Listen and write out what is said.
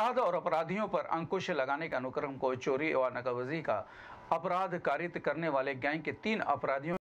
अपराध और अपराधियों पर अंकुश लगाने के अनुक्रम को चोरी और नकबजी का अपराध कारित करने वाले गैंग के तीन अपराधियों